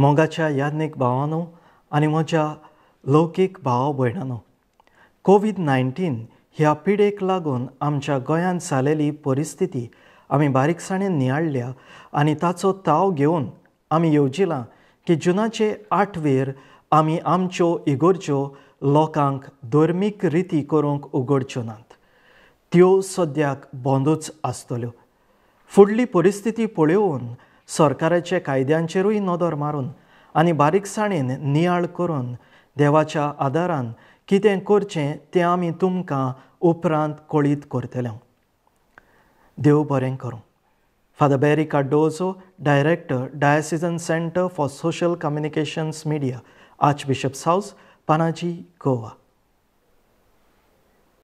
मोगाच्या यादनेक भावांनो आणि म्हज्या लौकीक भाव भयणांनो कोवीड नायन्टीन ह्या पिडेक लागून आमच्या गोंयांत जालेली परिस्थिती आमी बारीकसाणेन नियाळल्या आनी ताचो ताव घेवन आमी येवजिलां की जुनाचे आठवेर आमी आमच्यो इगोरच्यो लोकांक धर्मीक रिती करूंक उगडच्यो नात त्यो सद्याक बंदूच आसतल्यो फुडली परिस्थिती पळोवन सरकाराचे कायद्यांचेरूय नदर मारून आनी बारीकसाणेन नियाळ करून देवाच्या आदारान कितें करचें तें आमी तुमकां उपरांत कळीत करतले देव बरें करूं father Barry Cardozo director diocesan centre for social communications media archbishop's Panaji Goa